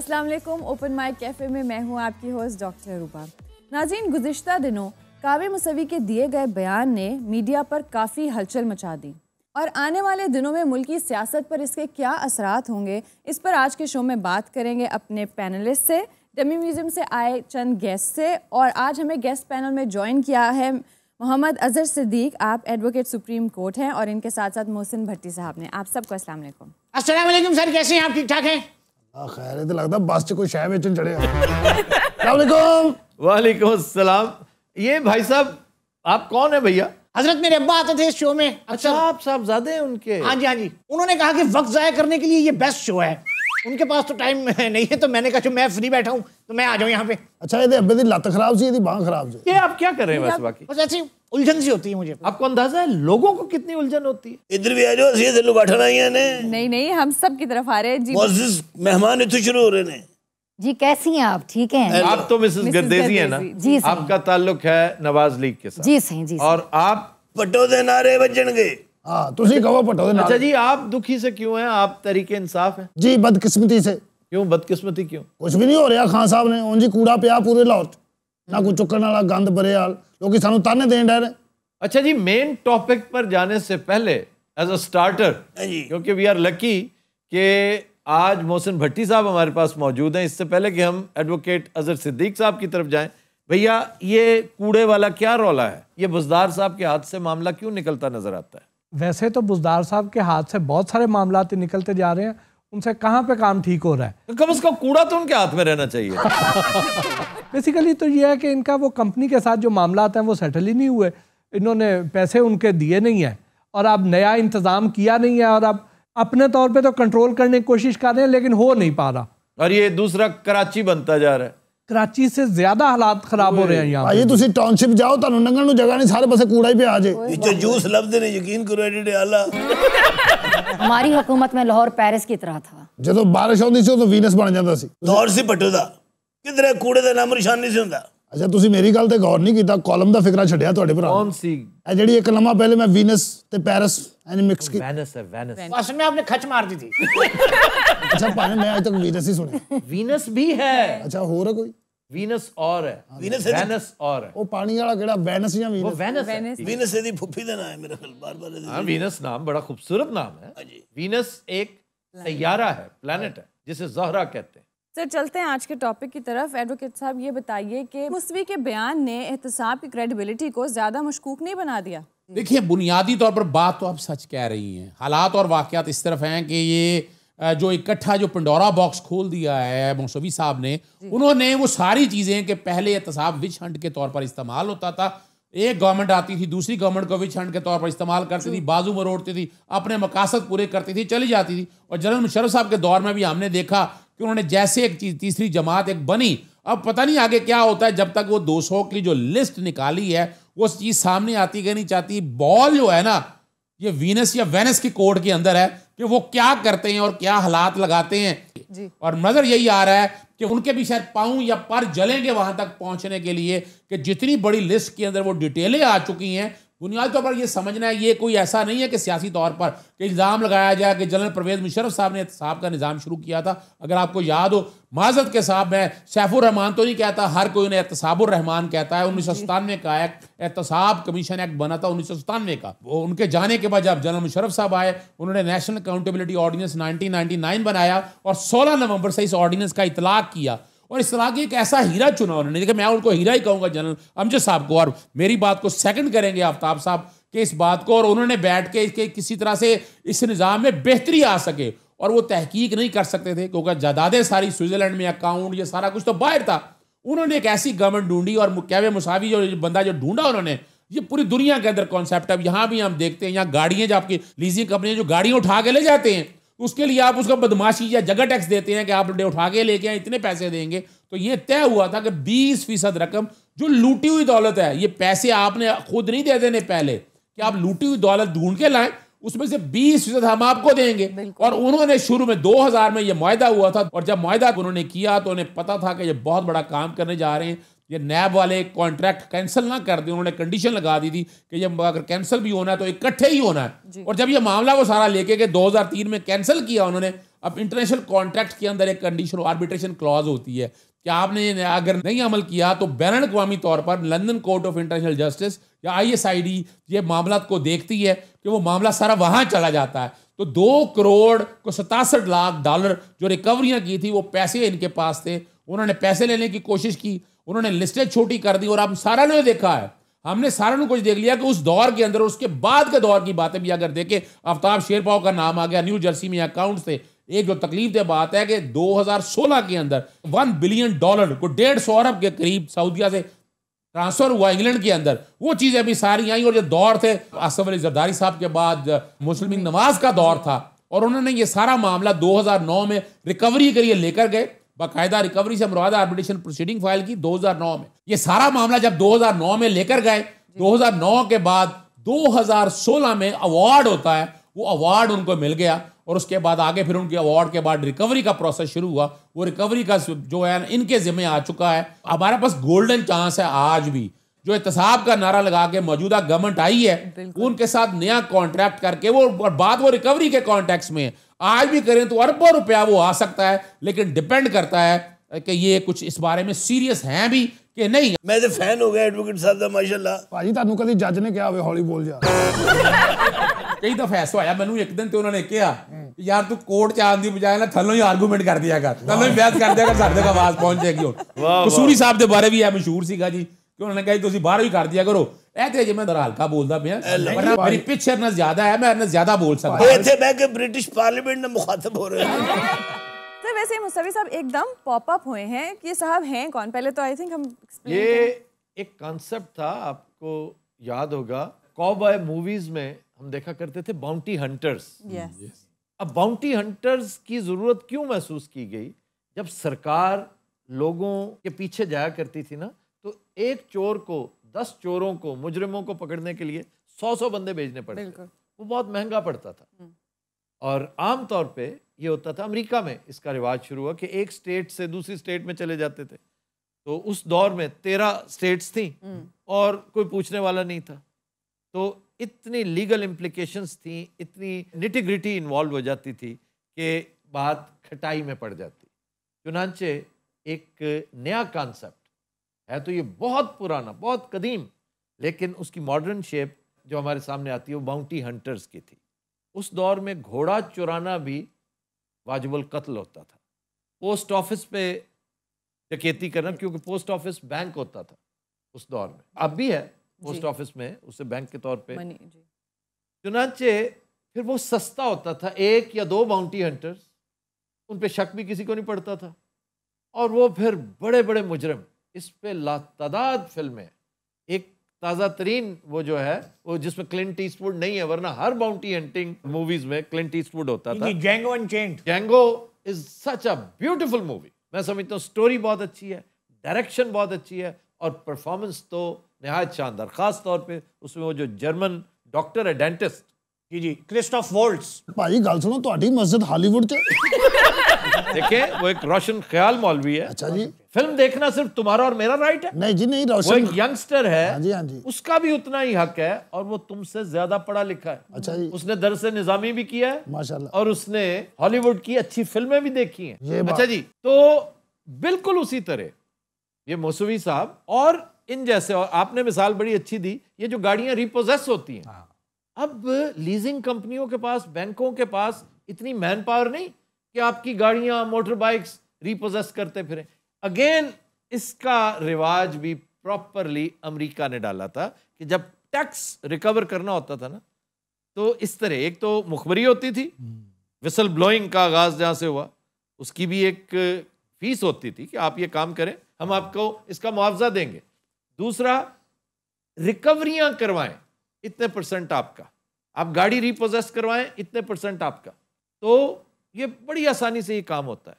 अस्सलाम वालेकुम open mic cafe में मैं हूँ आपकी होस्ट डॉक्टर रूबा नाजीन गुज्त दिनों कावे मसवी के दिए गए बयान ने मीडिया पर काफ़ी हलचल मचा दी और आने वाले दिनों में मुल्की सियासत पर इसके क्या असरात होंगे इस पर आज के शो में बात करेंगे अपने पैनलिस्ट से डमी म्यूज़ियम से आए चंद गेस्ट से और आज हमें गेस्ट पैनल में ज्वाइन किया है मोहम्मद अजहर सिद्दीक आप एडवोकेट सुप्रीम कोर्ट हैं और इनके साथ साथ मोहसिन भट्टी साहब ने आप सबको असल असल सर कैसे हैं आप ठीक ठाक हैं हाँ, खैर ਇਹ ਤਾਂ ਲੱਗਦਾ ਬੱਸ 'ਚ ਕੋਈ ਸ਼ੈ ਵੇਚਣ ਚੜਿਆ ਅਸਲਾਮ वालेकुम अस्सलाम ये भाई साहब आप कौन है भैया हजरत मेरे अब्बा आते थे इस शो में अच्छा, अच्छा। आप साहब ज्यादा हैं उनके हाँ जी हाँ जी उन्होंने कहा कि वक्त ज़ाया करने के लिए ये बेस्ट शो है उनके पास तो टाइम नहीं है तो मैंने कहा मैं फ्री बैठा हूँ तो मैं आ जाऊँ यहाँ पे अच्छा ये अब्बे की लत खराब सी बांह खराब सी ये आप क्या कर रहे हैं बस बाकी बस ऐसे उलझन सी होती है मुझे आपको अंदाजा है लोगों को कितनी उलझन होती है इधर भी आ जाओ सीधे लोग बैठना ही है नहीं नहीं हम सब की तरफ आ रहे हैं जी मेहमान इतने शुरू हो रहे हैं जी कैसी हैं आप ठीक हैं आप तो मिसेस गर्देजी हैं ना जी आपका ताल्लुक है नवाज लीग के साथ जी सही जी और आप पटो दे नारे बजणगे हां ਤੁਸੀਂ ਕਹੋ ਪਟੋ ਦੇ ਨਾਰੇ ਅੱਛਾ ਜੀ ਆਪ ਦੁਖੀ ਸੇ हैं ਹੈ ਆਪ ਤਰੀਕੇ ਇਨਸਾਫ ਹੈ ਜੀ ਬਦਕਿਸਮਤੀ क्यों बदकिस्मती क्यों कुछ भी नहीं हो रहा खान साहब ने जी कूड़ा पिया पूरे लाहौर ना ਕੋਈ चुकने वाला गंद ਬਰੇ ਹਾਲ ਲੋਕੀ ਸਾਨੂੰ ਤਾਨੇ ਦੇਣ ਡਰ अच्छा जी मेन टॉपिक पर जाने से पहले एज अ स्टार्टर क्योंकि वी आर लकी कि आज मोहसिन भट्टी साहब हमारे पास मौजूद हैं इससे पहले कि हम एडवोकेट अजहर सिद्दीक साहब की तरफ जाएं भैया ये कूड़े वाला क्या रौला है ये बुजदार साहब के हाथ से मामला क्यों निकलता नजर आता है वैसे तो बुजदार साहब के हाथ से बहुत सारे मामला निकलते जा रहे हैं उनसे कहाँ पे काम ठीक हो रहा है तो कम से कम कूड़ा तो उनके हाथ में रहना चाहिए बेसिकली तो ये है कि इनका वो कंपनी के साथ जो मामला हैं वो सेटल ही नहीं हुए इन्होंने पैसे उनके दिए नहीं हैं और अब नया इंतज़ाम किया नहीं है और अब अपने तौर पे तो कंट्रोल करने की कोशिश कर रहे हैं लेकिन हो नहीं पा रहा और ये दूसरा कराची बनता जा रहा है ਕਰਾਚੀ ਸੇ ਜ਼ਿਆਦਾ ਹਾਲਾਤ ਖਰਾਬ ਹੋ ਰਹੇ ਆ ਯਹਾਂ ਭਾਜੀ ਤੁਸੀਂ ਟਾਊਨਸ਼ਿਪ ਜਾਓ ਤੁਹਾਨੂੰ ਨੰਗਣ ਨੂੰ ਜਗ੍ਹਾ ਨਹੀਂ ਸਾਰੇ ਪਾਸੇ ਕੂੜਾ ਹੀ ਪਿਆ ਜੇ ਇਹ ਜੋ ਜੂਸ ਲਫ਼ਜ਼ ਨੇ ਯਕੀਨ ਕਰੋ ਐਡਿਡ ਆਲਾ हमारी हुकूमत में लाहौर पेरिस की तरह था ਜਦੋਂ ਬਾਰਿਸ਼ ਆਉਂਦੀ ਸੀ ਉਦੋਂ ਵੀਨਸ ਬਣ ਜਾਂਦਾ ਸੀ ਦੌਰ ਸੀ ਭੱਟੋ ਦਾ ਕਿਧਰੇ ਕੂੜੇ ਦਾ ਨਾਮ ਨਿਸ਼ਾਨ ਨਹੀਂ ਸੀ ਹੁੰਦਾ ਅੱਛਾ ਤੁਸੀਂ ਮੇਰੀ ਗੱਲ ਤੇ ਗੌਰ ਨਹੀਂ ਕੀਤਾ ਕਾਲਮ ਦਾ ਫਿਕਰਾ ਛੱਡਿਆ ਤੁਹਾਡੇ ਭਰਾ ਕੌਣ ਸੀ ਇਹ ਜਿਹੜੀ ਇੱਕ ਲੰਮਾ ਪਹਿਲੇ ਮੈਂ ਵੀਨਸ ਤੇ ਪੈਰਿਸ ਐਨ ਮਿਕਸ ਕੀ ਵੈਨਸ ਹੈ ਵੈਨਸ ਅਸਲ ਵਿੱਚ ਆਪਨੇ ਖਚ ਮਾਰ ਦਿੱਤੀ ਅੱਛਾ ਭਾਵੇਂ ਮੈਂ ਅਜੇ ਤੱਕ ਵੀਨਸ ਹੀ ਸੁਣਿਆ ਵੀਨਸ ਵੀ ਹੈ ਅੱਛਾ ਹੋਰ ਹੈ ਕੋਈ वीनस और uh, हाँ, है वीनस है वेनस और है वो पानी वाला केड़ा वेनस या वीनस वो वेनस ਵੈਨਸ ਵੀਨਸ ਇਹਦੀ ਫੁੱਫੀ ਦਾ ਨਾਮ ਹੈ ਮੇਰੇ ਖਿਆਲ ਬਾਰ बार ਇਹਦੀ हां वीनस नाम बड़ा खूबसूरत नाम है हां जी वीनस एक सैयारा है प्लैनेट है जिसे जहरा कहते हैं सर चलते हैं आज के टॉपिक की तरफ एडवोकेट साहब ये बताइए कि मुसवी के बयान ने एहतसाब की क्रेडिबिलिटी को ज़्यादा मशकूक नहीं बना दिया देखिए बुनियादी तौर पर बात तो आप सच कह रही हैं हालात और वाकयात इस तरफ हैं कि ये जो इकट्ठा जो पंडोरा बॉक्स खोल दिया है मौसवी साहब ने उन्होंने वो सारी चीज़ें कि पहले एहतसाब विच हंट के तौर पर इस्तेमाल होता था एक गवर्नमेंट आती थी दूसरी गवर्नमेंट को विच हंट के तौर पर इस्तेमाल करती थी बाजू मरोड़ती थी अपने मकासद पूरे करती थी चली जाती थी और जनरल मुशरफ साहब के दौर में भी हमने देखा कि उन्होंने जैसे एक चीज तीसरी जमात एक बनी अब पता नहीं आगे क्या होता है जब तक वो दो की जो लिस्ट निकाली है वो चीज़ सामने आती गई नहीं चाहती बॉल जो है ना ये वीनस या वेनस के कोड के अंदर है कि वो क्या करते हैं और क्या हालात लगाते हैं जी। और नजर यही आ रहा है कि उनके भी शायद पाऊं या पर जलेंगे वहां तक पहुंचने के लिए कि जितनी बड़ी लिस्ट के अंदर वो डिटेलें आ चुकी हैं बुनियादी तौर पर यह समझना है ये कोई ऐसा नहीं है कि सियासी तौर पर कि इल्ज़ाम लगाया जाए कि जनरल परवेज मुशरफ साहब ने साहब का निज़ाम शुरू किया था अगर आपको याद हो माजत के साहब मैं सैफुररहमान तो नहीं कहता हर कोई उन्हें एहतसाबुररहमान कहता है उन्नीस सौ सतानवे का एक्ट एहतसाब कमीशन एक्ट बना था उन्नीस सौ सतानवे का वो उनके जाने के बाद जब जनरल मुशरफ साहब आए उन्होंने National Accountability Ordinance nineteen ninety nine बनाया और सोलह नवंबर से इस ऑर्डिनेंस का इतलाक किया और इस तरह की एक ऐसा हीरा चुना उन्होंने देखिए मैं उनको हीरा ही कहूँगा जनरल अमजद साहब को और मेरी बात को सेकंड करेंगे आफ्ताब साहब के इस बात को और उन्होंने बैठ के, इसके किसी तरह से इस निज़ाम में बेहतरी आ सके और वो तहकीक नहीं कर सकते थे क्योंकि जदादें सारी स्विट्ज़रलैंड में अकाउंट ये सारा कुछ तो बाहर था उन्होंने एक ऐसी गवर्नमेंट ढूंढी और कैवे मुसावी जो बंदा जो ढूंढा उन्होंने ये पूरी दुनिया के अंदर कॉन्सेप्ट है अब यहाँ भी हम देखते हैं यहाँ गाड़ियाँ जो आपकी लीजिंग कंपनियाँ जो गाड़ियाँ उठा के ले जाते हैं उसके लिए आप उसका बदमाशी या जगह टैक्स देते हैं कि आप उठा के लेके आए इतने पैसे देंगे तो ये तय हुआ था कि बीस फीसद रकम जो लूटी हुई दौलत है ये पैसे आपने खुद नहीं दे देने पहले कि आप लूटी हुई दौलत ढूंढ के लाएं उसमें से बीस फीसद हम आपको देंगे और उन्होंने शुरू में हजार में यह माहा हुआ था और जब माहा उन्होंने किया तो उन्हें पता था कि ये बहुत बड़ा काम करने जा रहे हैं ये नैब वाले कॉन्ट्रैक्ट कैंसिल ना कर दें उन्होंने कंडीशन लगा दी थी कि जब अगर कैंसिल भी होना है तो इकट्ठे ही होना है और जब ये मामला वो सारा लेके गए 2003 में कैंसिल किया उन्होंने अब इंटरनेशनल कॉन्ट्रैक्ट के अंदर एक कंडीशन आर्बिट्रेशन क्लॉज होती है कि आपने ये अगर नहीं अमल किया तो बैन अवी तौर पर London Court of International Justice या आई एस आई डी ये मामला को देखती है कि वो मामला सारा वहाँ चला जाता है तो दो करोड़ को सतासठ लाख डॉलर जो रिकवरियाँ की थी वो पैसे इनके पास थे उन्होंने पैसे लेने की कोशिश की उन्होंने लिस्टें छोटी कर दी और आप सारा ने देखा है हमने सारा ने कुछ देख लिया कि उस दौर के अंदर उसके बाद के दौर की बातें भी अगर देखें आफ्ताब शेरपाव का नाम आ गया न्यू जर्सी में अकाउंट से एक जो तकलीफ दे बात है कि 2016 के अंदर वन बिलियन डॉलर को डेढ़ सौ अरब के करीब सऊदिया से ट्रांसफर हुआ इंग्लैंड के अंदर वो चीज़ें भी सारी आई और जो दौर थे आसफ अली जरदारी साहब के बाद मुस्लिम नवाज का दौर था और उन्होंने ये सारा मामला 2009 में रिकवरी के लिए लेकर गए बाकायदा रिकवरी से मुरादा आर्बिट्रेशन प्रोसीडिंग फाइल की 2009 में ये सारा मामला जब 2009 में लेकर गए 2009 के बाद 2016 में अवार्ड होता है वो अवार्ड उनको मिल गया और उसके बाद आगे फिर उनके अवार्ड के बाद रिकवरी का प्रोसेस शुरू हुआ वो रिकवरी का जो है इनके जिम्मे आ चुका है हमारे पास गोल्डन चांस है आज भी जो एहतसाब का नारा लगा के मौजूदा गवर्नमेंट आई है उनके साथ नया कॉन्ट्रैक्ट करके वो बाद वो रिकवरी के कॉन्टेक्ट में आज भी करें तो अरबों रुपया वो आ सकता है लेकिन डिपेंड करता है कि ये कुछ इस बारे में सीरियस हैं भी कि नहीं मैं फैन तो हो गया एडवोकेट साहब का भाजी तू कभी जज ने क्या हो बोल जा कई दफा ऐसा होया मैं एक दिन तो उन्होंने कहा यार तू कोर्ट चांद की बजाय ना थलो ही आर्गूमेंट कर दिया कर थलो ही बहस कर दिया कर सर आवाज पहुंच जाएगी कसूरी साहब के बारे भी है मशहूर सी ਕਿ ਉਹਨਾਂ ਨੇ ਕਹੀ ਤੁਸੀਂ ਬਾਹਰੋਂ ਹੀ ਕਰ ਦਿਆ ਕਰੋ ਇਹ ਤੇ ਜੇ ਮੈਂ ਦਰ ਹਲਕਾ ਬੋਲਦਾ ਪਿਆ ਜ਼ਿਆਦਾ ਹੈ ਮੈਂ ਜ਼ਿਆਦਾ ਬੋਲ ਸਕਦਾ ਇੱਥੇ ਬਹਿ ਕੇ ਬ੍ਰਿਟਿਸ਼ ਪਾਰਲੀਮੈਂਟ ਨਾਲ ਮੁਖਾਤਬ ਹੋ ਰਹੇ आपको याद होगा कॉबॉय मूवीज में हम देखा करते थे बाउंटी हंटर्स अब बाउंटी हंटर्स की ज़रूरत क्यों महसूस की गई जब सरकार लोगों के पीछे जाया करती थी ना एक चोर को दस चोरों को मुजरिमों को पकड़ने के लिए सौ सौ बंदे भेजने पड़ते वो बहुत महंगा पड़ता था हम्म। और आमतौर पे ये होता था अमेरिका में इसका रिवाज शुरू हुआ कि एक स्टेट से दूसरी स्टेट में चले जाते थे तो उस दौर में तेरह स्टेट्स थी हम्म। और कोई पूछने वाला नहीं था तो इतनी लीगल इम्प्लिकेशंस थी इतनी निटिग्रिटी इन्वॉल्व हो जाती थी कि बात खटाई में पड़ जाती चुनाचे एक नया कॉन्सेप्ट है तो ये बहुत पुराना बहुत कदीम लेकिन उसकी मॉडर्न शेप जो हमारे सामने आती है वो बाउंटी हंटर्स की थी उस दौर में घोड़ा चुराना भी वाजबुल कत्ल होता था पोस्ट ऑफिस पे डकैती करना क्योंकि पोस्ट ऑफिस बैंक होता था उस दौर में अब भी है पोस्ट ऑफिस में उसे बैंक के तौर पे चुनाचे फिर वो सस्ता होता था एक या दो बाउंटी हंटर्स उन पे शक भी किसी को नहीं पड़ता था और वो फिर बड़े बड़े मुजरम इस पर लातदाद फिल्में एक ताज़ा तरीन वो जो है वो जिसमें क्लिंट ईस्टवुड नहीं है वरना हर बाउंटी हंटिंग मूवीज में क्लिंट ईस्टवुड होता था Django Unchained Django is such a beautiful movie मैं समझता हूँ स्टोरी बहुत अच्छी है डायरेक्शन बहुत अच्छी है और परफॉर्मेंस तो नहायत शानदार ख़ास तौर पे उसमें वो जो जर्मन डॉक्टर है डेंटिस्ट जी जी क्रिस्टोफ वोल्ट्स भाई गल सुनो ਤੁਹਾਡੀ ਮਸਜਿਦ ਹਾਲੀਵੁੱਡ ਚ देखिए वो एक रोशन ख्याल मौलवी है अच्छा जी फिल्म देखना सिर्फ तुम्हारा और मेरा राइट है नहीं जी नहीं रोशन वो यंगस्टर है हाँ जी हाँ जी उसका भी उतना ही हक है और वो तुमसे ज्यादा पढ़ा लिखा है अच्छा जी उसने दरस निजामी भी किया है माशाल्लाह और उसने हॉलीवुड की अच्छी फिल्में भी देखी हैं अच्छा जी तो बिल्कुल उसी तरह ये मौसवी साहब और इन जैसे और आपने मिसाल बड़ी अच्छी दी ये जो गाड़ियां रिपोजेस होती हैं हाँ। अब लीजिंग कंपनियों के पास बैंकों के पास इतनी मैन पावर नहीं कि आपकी गाड़ियां मोटर बाइक्स रिपोजेस करते फिरें अगेन इसका रिवाज भी प्रॉपरली अमेरिका ने डाला था कि जब टैक्स रिकवर करना होता था ना तो इस तरह एक तो मुखबरी होती थी विसल हम्म। ब्लोइंग का आगाज जहाँ से हुआ उसकी भी एक फीस होती थी कि आप ये काम करें हम आपको इसका मुआवजा देंगे दूसरा रिकवरियां करवाएं इतने परसेंट आपका आप गाड़ी रिपोजेस करवाएं इतने परसेंट आपका तो ये बड़ी आसानी से ये काम होता है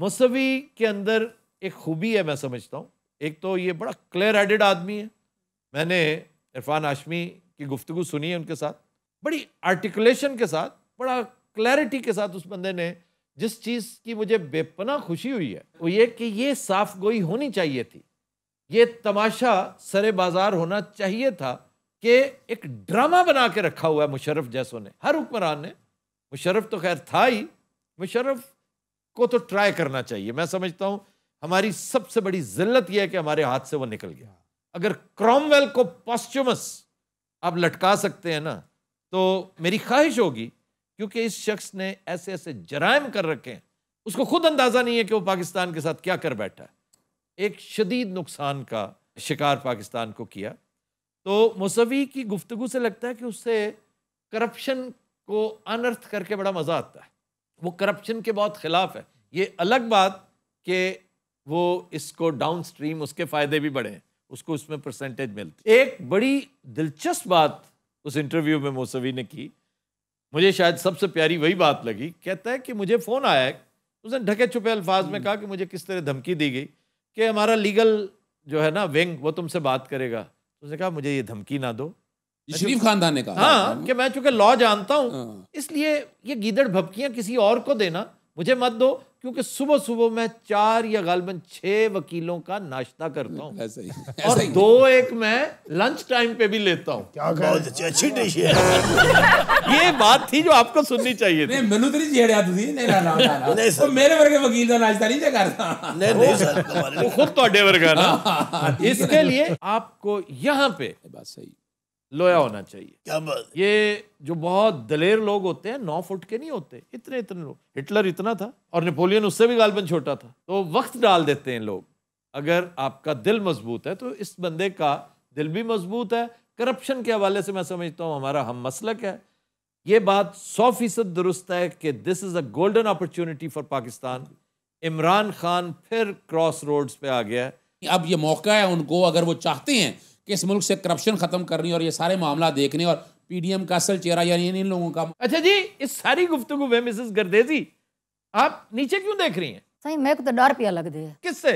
मौसवी के अंदर एक खूबी है मैं समझता हूँ एक तो ये बड़ा क्लियर हेडेड आदमी है मैंने इरफान आशमी की गुफ्तु सुनी है उनके साथ बड़ी आर्टिकुलेशन के साथ बड़ा क्लैरिटी के साथ उस बंदे ने जिस चीज़ की मुझे बेपना खुशी हुई है वो ये कि ये साफ गोई होनी चाहिए थी ये तमाशा सरे बाजार होना चाहिए था कि एक ड्रामा बना के रखा हुआ है मुशरफ जैसों ने हर हुक्मरान ने मुशरफ तो खैर था ही मुशरफ को तो ट्राई करना चाहिए मैं समझता हूँ हमारी सबसे बड़ी जिल्लत यह है कि हमारे हाथ से वो निकल गया अगर क्रॉमवेल को पॉस्चुमस आप लटका सकते हैं ना तो मेरी ख्वाहिश होगी क्योंकि इस शख्स ने ऐसे ऐसे जराइम कर रखे हैं उसको खुद अंदाज़ा नहीं है कि वो पाकिस्तान के साथ क्या कर बैठा है एक शदीद नुकसान का शिकार पाकिस्तान को किया तो मौसवी की गुफ्तु से लगता है कि उससे करप्शन को अनर्थ करके बड़ा मज़ा आता है वो करप्शन के बहुत ख़िलाफ़ है ये अलग बात कि वो इसको डाउन स्ट्रीम उसके फ़ायदे भी बढ़े उसको उसमें परसेंटेज मिलती एक बड़ी दिलचस्प बात उस इंटरव्यू में मौसवी ने की मुझे शायद सबसे प्यारी वही बात लगी कहता है कि मुझे फ़ोन आया उसने ढके छुपे अल्फाज में हम्म। कहा कि मुझे किस तरह धमकी दी गई कि हमारा लीगल जो है ना विंग वो तुमसे बात करेगा उसने कहा मुझे ये धमकी ना दो शरीफ खानदान ने कहा हाँ कि मैं चूंकि लॉ जानता हूँ हाँ। इसलिए ये गीदड़ भपकियाँ किसी और को देना मुझे मत दो क्योंकि सुबह सुबह मैं चार या गालबन छह वकीलों का नाश्ता करता हूँ और दो एक मैं लंच टाइम पे भी लेता हूँ अच्छी डिश है ये बात थी जो आपको सुननी चाहिए नहीं मेनू तो नहीं छेड़या ना नहीं ਨਾ तो हाँ, हाँ, हाँ, इसके लिए आपको यहाँ पे बात सही लोया होना चाहिए क्या बात ये जो बहुत दलेर लोग होते हैं नौ फुट के नहीं होते इतने इतने लोग हिटलर इतना था और नेपोलियन उससे भी गालबन छोटा था तो वक्त डाल देते हैं लोग अगर आपका दिल मजबूत है तो इस बंदे का दिल भी मजबूत है करप्शन के हवाले से मैं समझता हूँ हमारा हम मसलक है ये बात सौ फीसद दुरुस्त है कि this is a golden opportunity for Pakistan Imran Khan फिर क्रॉस रोड्स पे आ गया है अब ये मौका है उनको अगर वो चाहते हैं किस मुल्क से करप्शन खत्म करनी और ये सारे मामला देखने और पीडीएम का असल चेहरा यानी इन लोगों का अच्छा जी इस सारी गुफ्तगु में मिसेस गर्देजी आप नीचे क्यों देख रही हैं सही मैं को तो डर पिया लग है किससे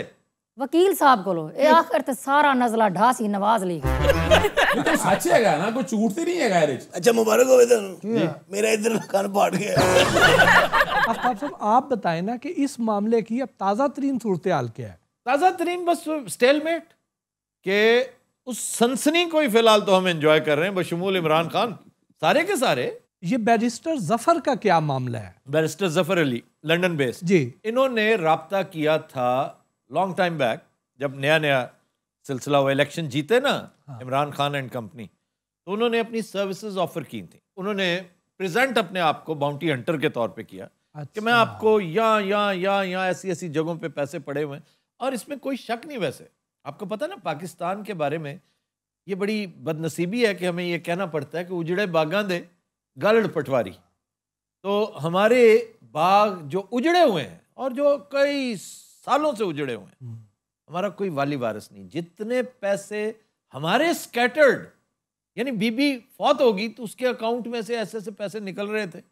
वकील साहब को लो ए आखिर तो सारा नजला ढासी नवाज ली तो सच है ना कोई झूठ तो नहीं है गैरेज अच्छा मुबारक हो इधर मेरा इधर कान फाट गया आफ्ताब साहब आप बताएं ना कि इस मामले की अब ताज़ा तरीन सूरत हाल क्या है ताज़ा तरीन बस स्टेलमेट के उस सनसनी को ही फिलहाल तो हम एंजॉय कर रहे हैं बशमूल इमरान खान सारे के सारे ये बैरिस्टर जफर का क्या मामला है barrister Zafar Ali London based ji इन्होंने रबता किया था लॉन्ग टाइम बैक जब नया नया सिलसिला हुआ इलेक्शन जीते ना हाँ। इमरान खान एंड कंपनी तो उन्होंने अपनी सर्विसेज ऑफर की थी उन्होंने प्रेजेंट अपने आप को बाउंटी हंटर के तौर पे किया अच्छा। कि मैं अच्छा। आपको यहाँ यहाँ यहाँ यहाँ ऐसी ऐसी जगहों पे पैसे पड़े हुए हैं और इसमें कोई शक नहीं वैसे आपको पता ना पाकिस्तान के बारे में ये बड़ी बदनसीबी है कि हमें ये कहना पड़ता है कि उजड़े बागां दे गलड़ पटवारी तो हमारे बाग जो उजड़े हुए हैं और जो कई सालों से उजड़े हुए हैं हम्म। हमारा कोई वाली वारस नहीं जितने पैसे हमारे स्कैटर्ड यानी बीबी फौत होगी तो उसके अकाउंट में से ऐसे ऐसे पैसे निकल रहे थे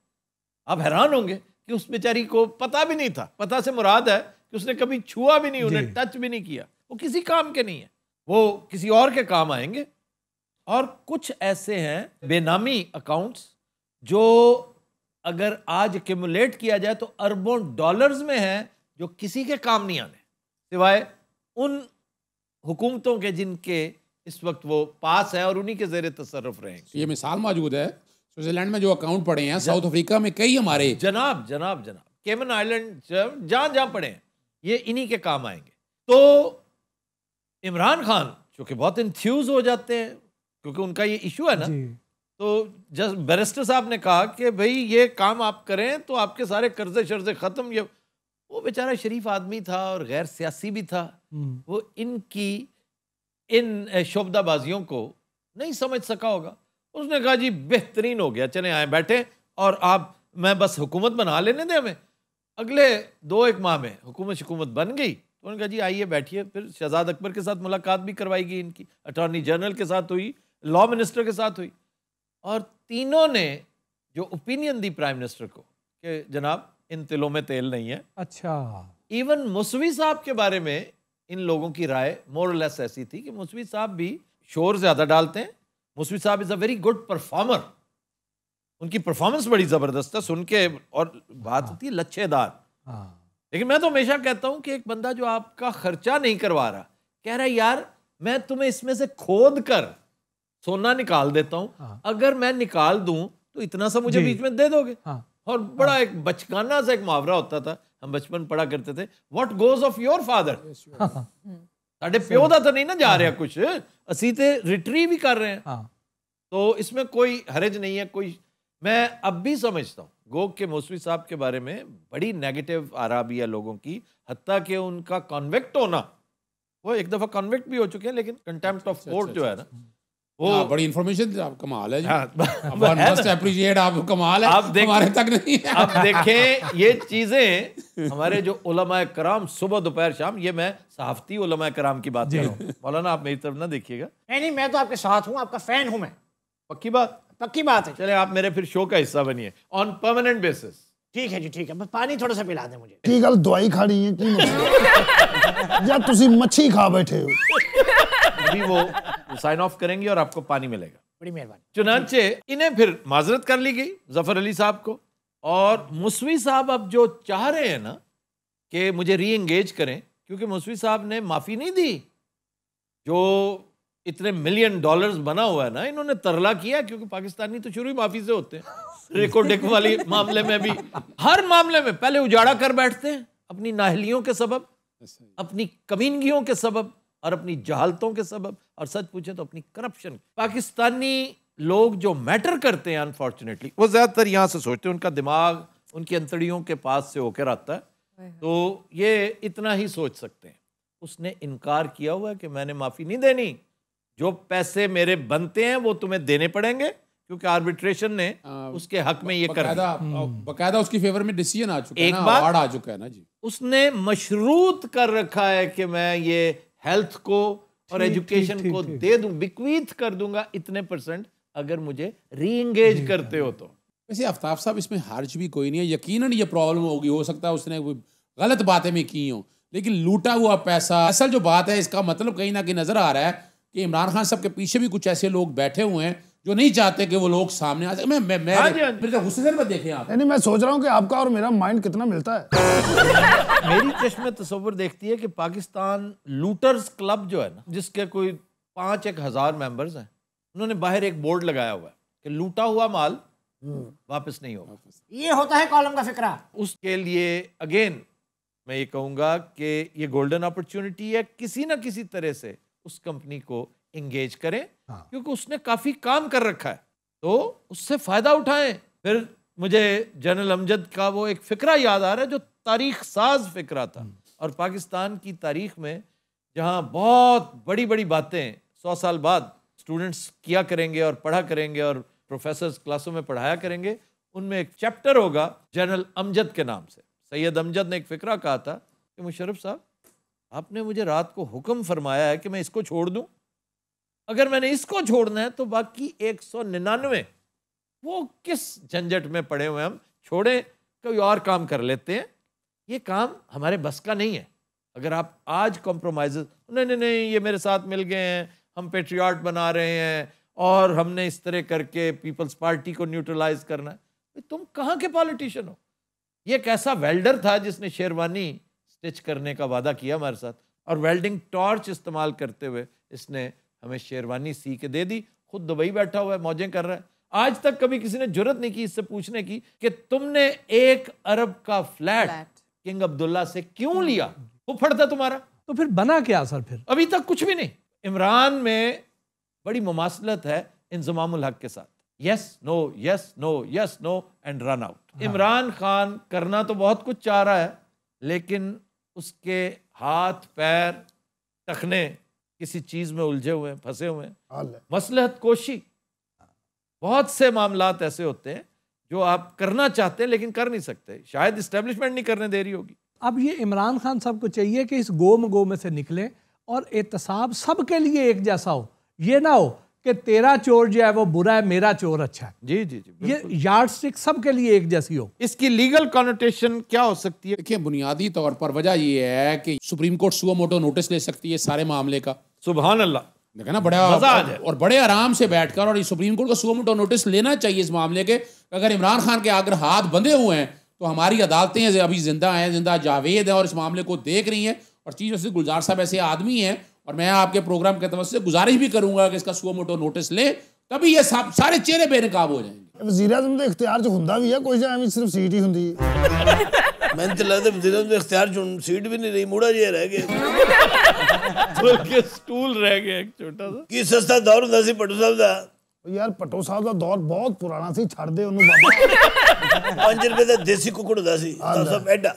आप हैरान होंगे कि उस बेचारी को पता भी नहीं था पता से मुराद है कि उसने कभी छुआ भी नहीं उन्हें टच भी नहीं किया वो किसी काम के नहीं है वो किसी और के काम आएंगे और कुछ ऐसे हैं बेनामी अकाउंट्स जो अगर आज एक्यूमुलेट किया जाए तो अरबों डॉलर्स में हैं जो किसी के काम नहीं आने सिवाय उन हुकूमतों के जिनके इस वक्त वो पास हैं और उन्हीं के जेर तसरफ रहेंगे ये मिसाल मौजूद है स्विट्जरलैंड में जो अकाउंट पड़े हैं साउथ अफ्रीका में कई हमारे जनाब जनाब जनाब केमन आइलैंड जहाँ जहाँ पड़े हैं ये इन्हीं के काम आएंगे तो इमरान खान चूँकि बहुत इंथ्यूज हो जाते हैं क्योंकि उनका ये इशू है ना तो जस्ट बैरिस्टर साहब ने कहा कि भाई ये काम आप करें तो आपके सारे कर्जे शर्जे ख़त्म ये वो बेचारा शरीफ आदमी था और गैर सियासी भी था हम्म। वो इनकी इन शोबदाबाजियों को नहीं समझ सका होगा उसने कहा जी बेहतरीन हो गया चले आए बैठे और आप मैं बस हुकूमत बना लेने दें हमें अगले दो एक माह में हुकूमत शकूमत बन गई तो उन्होंने कहा जी आइए बैठिए फिर शहजाद अकबर के साथ मुलाकात भी करवाई गई इनकी अटॉर्नी जनरल के साथ हुई लॉ मिनिस्टर के साथ हुई और तीनों ने जो ओपिनियन दी प्राइम मिनिस्टर को कि जनाब इन तिलों में तेल नहीं है अच्छा इवन मुसवी साहब के बारे में इन लोगों की राय मोरलेस ऐसी थी कि मुसवी साहब भी शोर ज़्यादा डालते हैं मुसवी साहब is a very good performer उनकी परफॉर्मेंस बड़ी ज़बरदस्त है सुन के और बात हाँ। होती है लच्छेदार हाँ लेकिन मैं तो हमेशा कहता हूं कि एक बंदा जो आपका खर्चा नहीं करवा रहा कह रहा है यार मैं तुम्हें इसमें से खोद कर सोना निकाल देता हूं हाँ। अगर मैं निकाल दूं तो इतना सा मुझे बीच में दे दोगे हाँ। और बड़ा हाँ। एक बचकाना सा एक मुहावरा होता था हम बचपन पढ़ा करते थे what goes of your father साढ़े प्यो का तो नहीं ना जा हाँ। रहा कुछ असी तो रिट्रीव ही कर रहे हैं हाँ। तो इसमें कोई हरज नहीं है कोई मैं अब भी समझता हूँ गोग के मौसवी साहब के बारे में बड़ी नेगेटिव आरा भी है लोगों की हती के उनका कॉन्वेक्ट होना वो एक दफा कॉन्वेक्ट भी हो चुके हैं लेकिन कंटेम्प्ट ऑफ कोर्ट जो है अच्छा। ना हाँ, वो हाँ, बड़ी इन्फॉर्मेशन आप कमाल है अप्रिशिएट हाँ, आप कमाल है आप देख, हमारे तक नहीं है आप देखें ये चीजें हमारे जो उलमा कराम सुबह दोपहर शाम ये मैं सहाफती उलमा कराम की बात कर रहा हूँ मौलाना आप मेरी तरफ ना देखिएगा नहीं नहीं मैं तो आपके साथ हूँ आपका फैन हूँ मैं पक्की बात पक्की बात है चले आप मेरे फिर शो का हिस्सा बनिए ऑन परमानेंट बेसिस ठीक है जी ठीक है बस पानी थोड़ा सा पिला दे मुझे ठीक है दवाई खा रही है क्यों या तुसी मच्छी खा बैठे हो अभी वो साइन ऑफ करेंगे और आपको पानी मिलेगा बड़ी मेहरबानी चुनाचे इन्हें फिर माजरत कर ली गई जफर अली साहब को और मुसवी साहब अब जो चाह रहे हैं ना कि मुझे री एंगेज करें क्योंकि मुसवी साहब ने माफ़ी नहीं दी जो इतने मिलियन डॉलर्स बना हुआ है ना इन्होंने तरला किया क्योंकि पाकिस्तानी तो शुरू ही माफी से होते हैं वाली मामले में भी हर मामले में पहले उजाड़ा कर बैठते हैं अपनी नाहलियों के सबब अपनी कमीनगियों के सबब और अपनी जहालतों के सबब और सच पूछे तो अपनी करप्शन पाकिस्तानी लोग जो मैटर करते हैं अनफॉर्चुनेटली वो ज़्यादातर यहाँ से सोचते हैं उनका दिमाग उनकी अंतड़ियों के पास से होकर आता है तो ये इतना ही सोच सकते हैं उसने इनकार किया हुआ है कि मैंने माफ़ी नहीं देनी जो पैसे मेरे बनते हैं वो तुम्हें देने पड़ेंगे क्योंकि आर्बिट्रेशन ने आ, उसके हक में ये कर बकायदा उसकी फेवर में डिसीजन आ चुका है ना, बार आ चुका है ना जी उसने मशरूत कर रखा है कि मैं ये हेल्थ को और एजुकेशन को दे दू बिक्वीत कर दूंगा इतने परसेंट अगर मुझे रीएंगेज करते हो तो वैसे आफ्ताब साहब इसमें हर्ज भी कोई नहीं है यकीनन ये प्रॉब्लम होगी हो सकता है उसने गलत बातें भी की हो लेकिन लूटा हुआ पैसा असल जो बात है इसका मतलब कहीं ना कहीं नजर आ रहा है कि इमरान खान साहब के पीछे भी कुछ ऐसे लोग बैठे हुए हैं जो नहीं चाहते कि वो लोग सामने आ सके मैं मैं मैं हाँ हाँ तो गुस्से देखें आप नहीं मैं सोच रहा हूँ कि आपका और मेरा माइंड कितना मिलता है मेरी चश्मे तस्वर देखती है कि पाकिस्तान लूटर्स क्लब जो है ना जिसके कोई पाँच एक हज़ार मेम्बर्स हैं उन्होंने बाहर एक बोर्ड लगाया हुआ है कि लूटा हुआ माल वापस नहीं होगा ये होता है कॉलम का फिक्रा उसके लिए अगेन मैं ये कहूँगा कि ये गोल्डन अपॉर्चुनिटी है किसी ना किसी तरह से उस कंपनी को एंगेज करें हाँ। क्योंकि उसने काफ़ी काम कर रखा है तो उससे फ़ायदा उठाएं फिर मुझे जनरल अमजद का वो एक फ़िक्रा याद आ रहा है जो तारीख साज फ़िक्रा था हम्म। और पाकिस्तान की तारीख में जहाँ बहुत बड़ी बड़ी बातें सौ साल बाद स्टूडेंट्स किया करेंगे और पढ़ा करेंगे और प्रोफेसर क्लासों में पढ़ाया करेंगे उनमें एक चैप्टर होगा जनरल अमजद के नाम से सैयद अमजद ने एक फ़िक्रा कहा था कि मुशरफ साहब आपने मुझे रात को हुक्म फरमाया है कि मैं इसको छोड़ दूं अगर मैंने इसको छोड़ना है तो बाकी एक सौ निन्यानवे वो किस झंझट में पड़े हुए हम छोड़ें कोई और काम कर लेते हैं ये काम हमारे बस का नहीं है अगर आप आज कॉम्प्रोमाइज नहीं नहीं नहीं ये मेरे साथ मिल गए हैं हम पेट्रियाट बना रहे हैं और हमने इस तरह करके पीपल्स पार्टी को न्यूट्रलाइज करना है तो तुम कहाँ के पॉलिटिशियन हो ये एक ऐसा वेल्डर था जिसने शेरवानी स्टिच करने का वादा किया हमारे साथ और वेल्डिंग टॉर्च इस्तेमाल करते हुए इसने हमें शेरवानी सी के दे दी खुद दुबई बैठा हुआ है मौजें कर रहा है आज तक कभी किसी ने जरूरत नहीं की इससे पूछने की कि तुमने एक अरब का फ्लैट, फ्लैट। किंग अब्दुल्ला से क्यों लिया वो फटता तुम्हारा तो फिर बना क्या सर फिर अभी तक कुछ भी नहीं इमरान में बड़ी मुमासलत है इंजमाम हक के साथ yes no yes no yes no and run out Imran Khan करना तो बहुत कुछ चाह रहा है लेकिन उसके हाथ पैर टखने किसी चीज़ में उलझे हुए फंसे हुए मसलहत कोशी बहुत से मामला ऐसे होते हैं जो आप करना चाहते हैं लेकिन कर नहीं सकते शायद इस्टेब्लिशमेंट नहीं करने दे रही होगी अब ये इमरान खान साहब को चाहिए कि इस गोम गो में से निकले और एहतसाब सबके लिए एक जैसा हो ये ना हो कि तेरा चोर जो है वो बुरा है मेरा चोर अच्छा है जी जी जी ये यार्ड स्टिक सबके लिए एक जैसी हो इसकी लीगल कॉनोटेशन क्या हो सकती है देखिए बुनियादी तौर पर वजह ये है कि सुप्रीम कोर्ट सुबह मोटो नोटिस ले सकती है सारे मामले का सुबह अल्लाह देखा ना बड़ा और, और बड़े आराम से बैठकर और सुप्रीम कोर्ट को सुबह मोटो नोटिस लेना चाहिए इस मामले के अगर इमरान खान के अगर हाथ बंधे हुए हैं तो हमारी अदालतें अभी जिंदा हैं जिंदा जावेद हैं और इस मामले को देख रही हैं और चीज़ वैसे गुलजार साहब ऐसे आदमी हैं और मैं आपके प्रोग्राम के तवज्जो से गुजारिश भी करूंगा कि इसका सो मोटो नोटिस लें तभी ये सारे चेहरे बेनकाब हो जाएंगे ਵਜ਼ੀਰ ਆਜ਼ਮ ਦੇ ਇਖਤਿਆਰ 'ਚ ਹੁੰਦਾ ਵੀ ਹੈ ਕੋਈ ਜਾਂ ਐਵੇਂ ਸਿਰਫ ਸੀਟ ਹੀ ਹੁੰਦੀ ਹੈ ਮੈਨੂੰ ਤਾਂ ਲੱਗਦਾ ਵਜ਼ੀਰ ਆਜ਼ਮ ਦੇ ਇਖਤਿਆਰ 'ਚ ਸੀਟ ਵੀ ਨਹੀਂ ਰਹੀ ਮੂੜਾ ਜਿਹਾ ਰਹਿ ਗਿਆ ਬਲਕਿ ਸਟੂਲ ਰਹਿ ਗਿਆ ਇੱਕ ਛੋਟਾ ਜਿਹਾ ਕੀ ਸਸਤਾ ਦੌਰ ਹੁੰਦਾ ਸੀ ਪਟੂ ਸਾਹਿਬ ਦਾ ਯਾਰ ਪਟੋ ਸਾਹਿਬ ਦਾ ਦੌਰ ਬਹੁਤ ਪੁਰਾਣਾ ਸੀ ਛੱਡ ਦੇ ਉਹਨੂੰ ਬਾਬਾ 5 ਰੁਪਏ ਦਾ ਦੇਸੀ ਕੁਕੜ ਹੁੰਦਾ ਸੀ ਸਾਹਿਬ ਐਡਾ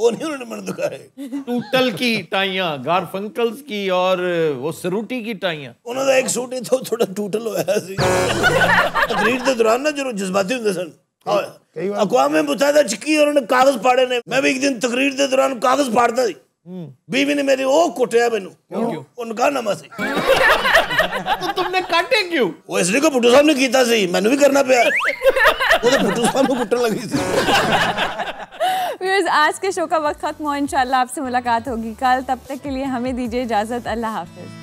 वो नहीं उन्होंने मन दुखाए टूटल की टाइयां गारफंकल्स की और वो सरूटी की टाइयां ਉਹਨਾਂ ਦਾ ਇੱਕ ਸੂਟ ਹੀ ਤੋਂ ਥੋੜਾ ਟੂਟਲ ਹੋਇਆ ਸੀ ਤਕਰੀਰ ਦੇ ਦੌਰਾਨ ਨਾ ਜਦੋਂ ਜਜ਼ਬਾਤੀ ਹੁੰਦੇ ਸਨ ਅਕਵਾਮ ਮੁਤਾਹਦਾ ਚ ਕੀ ਉਹਨਾਂ ਨੇ ਕਾਗਜ਼ ਪਾੜੇ ਨੇ ਮੈਂ ਵੀ ਇੱਕ ਦਿਨ ਤਕਰੀਰ ਦੇ ਦੌਰਾਨ ਕਾਗਜ਼ ਪਾੜਦਾ ਸੀ ਬੀਵੀ ਨੇ ਮੇਰੇ ਉਹ ਕੁੱਟਿਆ ਮੈਨੂੰ ਉਹਨੂੰ ਕਹਾ ਨਮਾ ਸੀ तो तुमने काटे क्यों वो इसलिए को पुट्टू साहब ने किया सी मैंने भी करना पे वो तो पुट्टू साहब को कुटन लगी थी व्यूअर्स आज के शो का वक्त खत्म हो इंशाल्लाह आपसे मुलाकात होगी कल तब तक के लिए हमें दीजिए इजाजत अल्लाह हाफिज